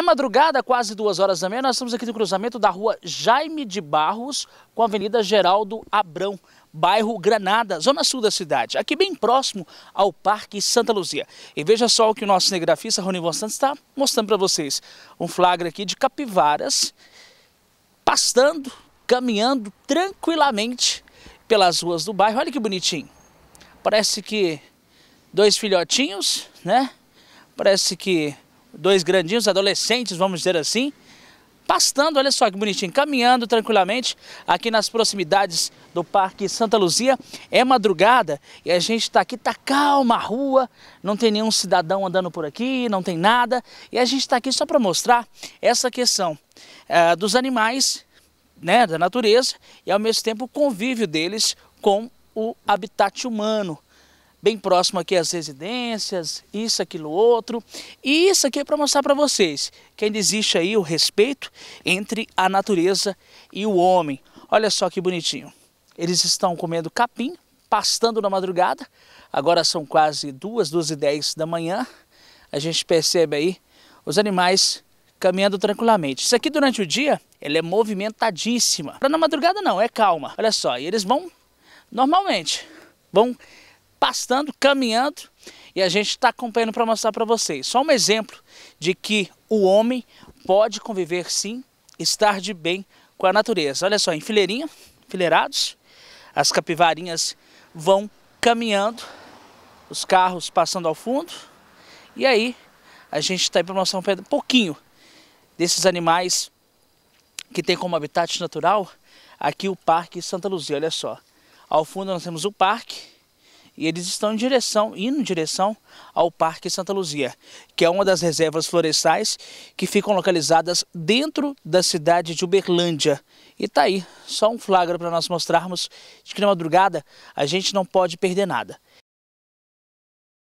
É madrugada, quase duas horas da manhã, nós estamos aqui no cruzamento da rua Jaime de Barros com a Avenida Geraldo Abrão, bairro Granada, zona sul da cidade, aqui bem próximo ao Parque Santa Luzia. E veja só o que o nosso cinegrafista Rony Santos está mostrando para vocês. Um flagra aqui de capivaras pastando, caminhando tranquilamente pelas ruas do bairro. Olha que bonitinho. Parece que dois filhotinhos, né? Parece que dois grandinhos, adolescentes, vamos dizer assim, pastando, olha só que bonitinho, caminhando tranquilamente aqui nas proximidades do Parque Santa Luzia. É madrugada e a gente está aqui, tá calma a rua, não tem nenhum cidadão andando por aqui, não tem nada. E a gente está aqui só para mostrar essa questão é, dos animais, né, da natureza e ao mesmo tempo o convívio deles com o habitat humano bem próximo aqui às residências, isso, aquilo, outro. E isso aqui é para mostrar para vocês que ainda existe aí o respeito entre a natureza e o homem. Olha só que bonitinho. Eles estão comendo capim, pastando na madrugada. Agora são quase duas, duas e dez da manhã. A gente percebe aí os animais caminhando tranquilamente. Isso aqui durante o dia, ela é movimentadíssima. Para na madrugada não, é calma. Olha só, e eles vão normalmente, vão pastando, caminhando e a gente está acompanhando para mostrar para vocês. Só um exemplo de que o homem pode conviver sim, estar de bem com a natureza. Olha só, em fileirinha, fileirados, as capivarinhas vão caminhando, os carros passando ao fundo e aí a gente está aí para mostrar um pouquinho desses animais que tem como habitat natural aqui o Parque Santa Luzia. Olha só, ao fundo nós temos o parque e eles estão em direção, indo em direção ao Parque Santa Luzia, que é uma das reservas florestais que ficam localizadas dentro da cidade de Uberlândia. E tá aí, só um flagra para nós mostrarmos de que na madrugada a gente não pode perder nada.